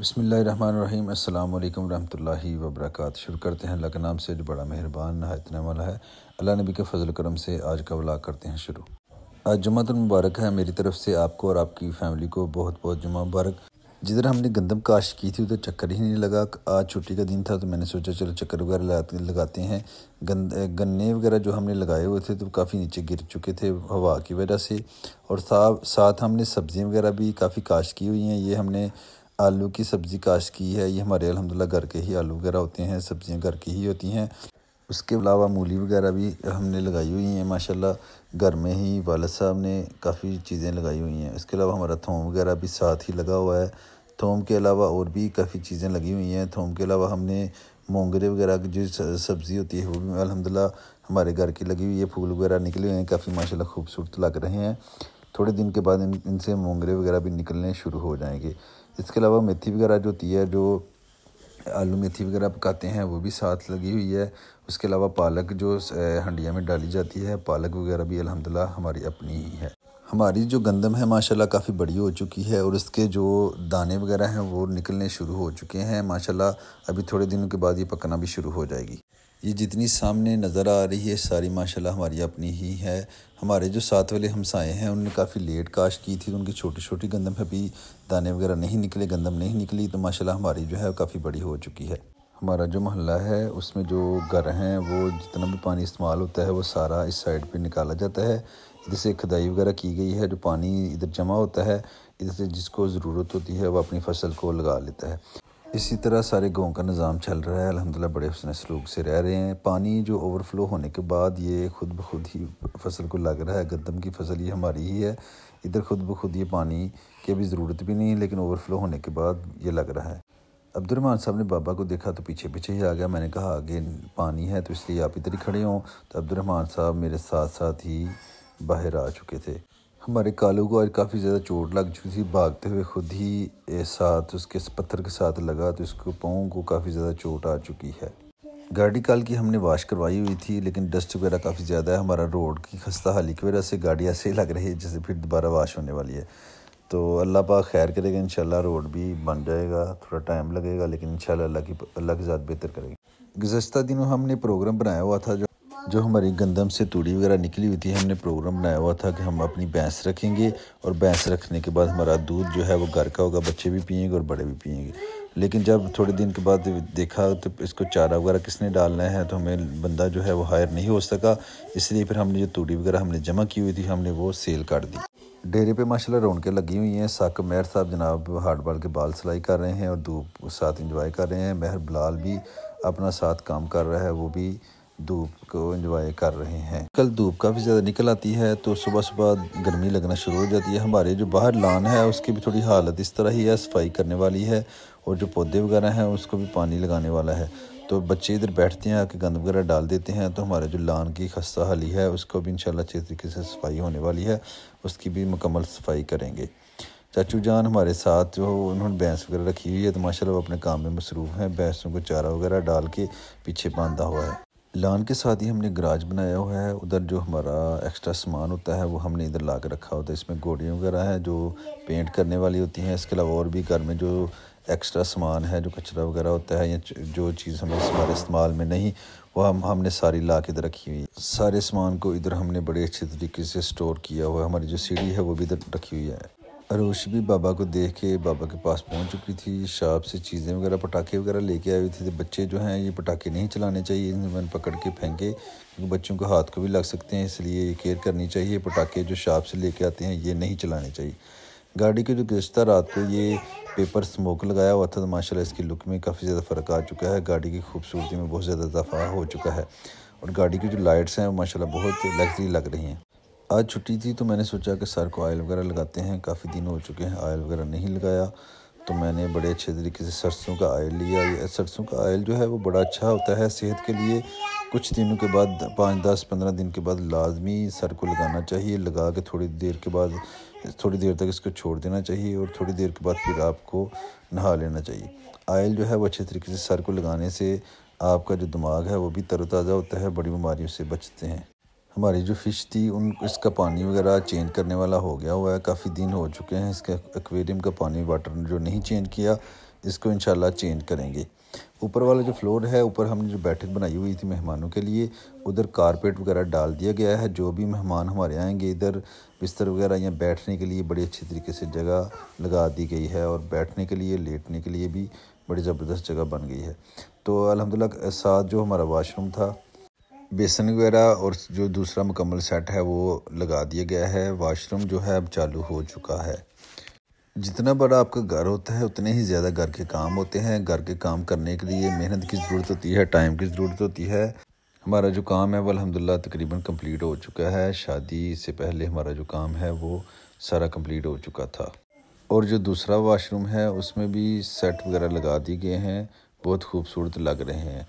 बसमीम् अल्लाम वरहि वबरक शुरू करते हैं अल्लाह के नाम से जो बड़ा मेहरबान नहायत वाला है अल्लाह नबी के फजल करम से आज का वला करते हैं शुरू आज जुम्मत मुबारक है मेरी तरफ से आपको और आपकी फैमिली को बहुत बहुत जुम्मा मुबारक जिधर हमने गंदम काश की थी उधर चक्कर ही नहीं लगा आज छुट्टी का दिन था तो मैंने सोचा चलो चक्कर वगैरह लगाते हैं गंद गन्ने वगैरह जो हमने लगाए हुए थे तो काफ़ी नीचे गिर चुके थे हवा की वजह से और साथ हमने सब्ज़ियाँ वगैरह भी काफ़ी काश की हुई हैं ये हमने आलू की सब्ज़ी काश की है ये हमारे अलहमदिल्ला घर के ही आलू वगैरह होते हैं सब्ज़ियाँ घर की ही होती हैं उसके अलावा मूली वगैरह भी हमने लगाई हुई हैं माशाल्लाह घर में ही वालद साहब ने काफ़ी चीज़ें लगाई हुई हैं उसके अलावा हमारा थोम वगैरह भी साथ ही लगा हुआ है थोम के अलावा और भी काफ़ी चीज़ें लगी हुई हैं थोम के अलावा हमने मोंगरे वगैरह की जो सब्ज़ी होती है वो भी अलहमदिल्ला हमारे घर की लगी हुई है फूल वगैरह निकले हुए हैं काफ़ी माशाल्लाह खूबसूरत लग रहे हैं थोड़े दिन के बाद इन इनसे मोंगरे वगैरह भी निकलने शुरू हो जाएंगे इसके अलावा मेथी वगैरह जो होती है जो आलू मेथी वगैरह पकाते हैं वो भी साथ लगी हुई है उसके अलावा पालक जो हंडिया में डाली जाती है पालक वगैरह भी अलहमदिल्ला हमारी अपनी ही है हमारी जो गंदम है माशाल्लाह काफ़ी बड़ी हो चुकी है और इसके जो दाने वगैरह हैं वो निकलने शुरू हो चुके हैं माशाल्लाह अभी थोड़े दिनों के बाद ये पकना भी शुरू हो जाएगी ये जितनी सामने नज़र आ रही है सारी माशाल्लाह हमारी अपनी ही है हमारे जो साथ वाले हमसाए हैं उनने काफ़ी लेट काश्त की थी तो उनकी छोटी छोटी गंदम अभी दाने वगैरह नहीं निकले गंदम नहीं निकली तो माशाल्लाह हमारी जो है काफ़ी बड़ी हो चुकी है हमारा जो मोहल्ला है उसमें जो घर हैं वो जितना भी पानी इस्तेमाल होता है वो सारा इस साइड पर निकाला जाता है इधर से खुदाई वगैरह की गई है जो पानी इधर जमा होता है इधर से जिसको ज़रूरत होती है वह अपनी फसल को लगा लेता है इसी तरह सारे गाँव का निज़ाम चल रहा है अलहमदिल्ला बड़े हसन सलूक से रह रहे हैं पानी जो ओवरफ्लो होने के बाद ये खुद ब खुद ही फसल को लग रहा है गंदम की फसल ये हमारी ही है इधर खुद ब खुद ये पानी की अभी ज़रूरत भी नहीं है लेकिन ओवरफ्लो होने के बाद ये लग रहा है अब्दुलरमान साहब ने बाबा को देखा तो पीछे पीछे ही आ गया मैंने कहा आगे पानी है तो इसलिए आप इधर ही खड़े हों तो अब्दुलरहमान साहब मेरे साथ साथ ही बाहर आ चुके थे हमारे कालू को आज काफ़ी ज़्यादा चोट लग चुकी थी भागते हुए खुद ही साथ उसके पत्थर के साथ लगा तो उसके पाँव को काफ़ी ज़्यादा चोट आ चुकी है गाड़ी काल की हमने वाश करवाई हुई थी लेकिन डस्ट वगैरह काफ़ी ज़्यादा है हमारा रोड की खस्ता हाली की वजह से गाड़ी ऐसे ही लग रही है जैसे फिर दोबारा वाश होने वाली है तो अल्लाह पाक खैर करेगा इन रोड भी बन जाएगा थोड़ा टाइम लगेगा लेकिन इन अल्लाह की अल्लाह के साथ बेहतर करेगी गुजशत दिनों हमने प्रोग्राम बनाया हुआ था जो जो हमारी गंदम से तूड़ी वगैरह निकली हुई थी हमने प्रोग्राम बनाया हुआ था कि हम अपनी भैंस रखेंगे और भैंस रखने के बाद हमारा दूध जो है वो घर का होगा बच्चे भी पियेंगे और बड़े भी पियेंगे लेकिन जब थोड़े दिन के बाद देखा तो इसको चारा वगैरह किसने डालना है तो हमें बंदा जो है वो हायर नहीं हो सका इसलिए फिर हमने जो तूड़ी वगैरह हमने जमा की हुई थी हमने वो सेल कर दी डेरे पे माशाल्लाह रौनकें लगी हुई हैं साक मेहर साहब जनाब हार्ड बाल के बाल सिलाई कर रहे हैं और धूप साथ इंजॉय कर रहे हैं मेहर बिलाल भी अपना साथ काम कर रहा है वो भी धूप को इंजॉय कर रहे हैं कल धूप काफ़ी ज़्यादा निकल आती है तो सुबह सुबह गर्मी लगना शुरू हो जाती है हमारे जो बाहर लान है उसकी भी थोड़ी हालत इस तरह ही है सफाई करने वाली है और जो पौधे वगैरह हैं उसको भी पानी लगाने वाला है तो बच्चे इधर बैठते हैं आके गंद वगैरह डाल देते हैं तो हमारे जो लान की खस्ता हाली है उसको भी इंशाल्लाह अच्छे तरीके से सफाई होने वाली है उसकी भी मुकम्मल सफाई करेंगे चाचू जान हमारे साथ जो उन्होंने भैंस वगैरह रखी हुई है तो माशाल्लाह वो अपने काम में मसरूफ़ हैं भैंसों को चारा वगैरह डाल के पीछे बांधा हुआ है लान के साथ ही हमने गराज बनाया हुआ है उधर जो हमारा एक्स्ट्रा सामान होता है वो हमने इधर ला के रखा होता है इसमें गोड़ियाँ वगैरह हैं जो पेंट करने वाली होती हैं इसके अलावा और भी घर में जो एक्स्ट्रा सामान है जो कचरा वगैरह होता है या जो चीज़ हमें हमारे इस्तेमाल में नहीं वो हम हमने सारी ला के इधर रखी हुई सारे सामान को इधर हमने बड़े अच्छे तरीके से स्टोर किया हुआ है हमारी जो सीढ़ी है वो भी इधर रखी हुई है भी बाबा को देख के बाबा के पास पहुंच चुकी थी शाप से चीज़ें वगैरह पटाखे वगैरह लेके आए हुए थे तो बच्चे जो हैं ये पटाखे नहीं चलाने चाहिए इन्हें पकड़ के फेंके क्योंकि बच्चों को हाथ को भी लग सकते हैं इसलिए केयर करनी चाहिए पटाखे जो शाप से लेके आते हैं ये नहीं चलाने चाहिए गाड़ी के जो गुज्त रात को ये पेपर स्मोक लगाया हुआ था तो माशाला इसकी लुक में काफ़ी ज़्यादा फ़र्क आ चुका है गाड़ी की खूबसूरती में बहुत ज़्यादा इजाफा हो चुका है और गाड़ी की जो लाइट्स हैं माशाला बहुत लग्जरी लग रही हैं आज छुट्टी थी तो मैंने सोचा कि सर को आयल वगैरह लगाते हैं काफ़ी दिन हो चुके हैं आयल वगैरह नहीं लगाया तो मैंने बड़े अच्छे तरीके से सरसों का आयल लिया ये सरसों का आयल जो है वो बड़ा अच्छा होता है सेहत के लिए कुछ दिनों के बाद पाँच दस पंद्रह दिन के बाद लाजमी सर को लगाना चाहिए लगा के थोड़ी देर के बाद थोड़ी देर तक इसको छोड़ देना चाहिए और थोड़ी देर के बाद फिर आपको नहा लेना चाहिए आयल जो है वो अच्छे तरीके से सर को लगाने से आपका जो दिमाग है वो भी तरोताज़ा होता है बड़ी बीमारियों से बचते हैं हमारी जो फ़िश थी उन इसका पानी वगैरह चेंज करने वाला हो गया हुआ है काफ़ी दिन हो चुके हैं इसके एक्वेरियम का पानी वाटर जो नहीं चेंज किया इसको इन चेंज करेंगे ऊपर वाला जो फ्लोर है ऊपर हमने जो बैठक बनाई हुई थी मेहमानों के लिए उधर कारपेट वगैरह डाल दिया गया है जो भी मेहमान हमारे आएंगे इधर बिस्तर वगैरह या बैठने के लिए बड़ी अच्छी तरीके से जगह लगा दी गई है और बैठने के लिए लेटने के लिए भी बड़ी ज़बरदस्त जगह बन गई है तो अलहमदिल्ला साथ जो हमारा वाशरूम था बेसन वगैरह और जो दूसरा मुकम्मल सेट है वो लगा दिया गया है वाशरूम जो है अब चालू हो चुका है जितना बड़ा आपका घर होता है उतने ही ज़्यादा घर के काम होते हैं घर के काम करने के लिए मेहनत की ज़रूरत होती है टाइम की ज़रूरत होती है हमारा जो काम है वो अलहमदिल्ला तकरीबन कंप्लीट हो चुका है शादी से पहले हमारा जो काम है वो सारा कंप्लीट हो चुका था और जो दूसरा वाशरूम है उसमें भी सेट वगैरह लगा दिए गए हैं बहुत खूबसूरत लग रहे हैं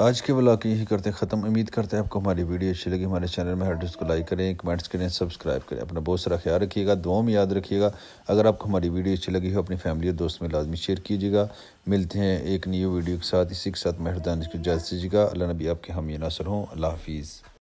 आज के ब्लॉग यही करते हैं ख़त्म उम्मीद करते हैं आपको हमारी वीडियो अच्छी लगी हमारे चैनल में हर को लाइक करें कमेंट्स करें सब्सक्राइब करें अपना बहुत सारा ख्याल रखिएगा दुआओं में याद रखिएगा अगर आपको हमारी वीडियो अच्छी लगी हो अपनी फैमिली और दोस्त में लाजमी शेयर कीजिएगा मिलते हैं एक न्यू वीडियो के साथ इसी के साथ महरदान की इजाज़त दीजिएगा अल्लाह नबी आपके हम ये नासर हों अल्लाह हाफिज़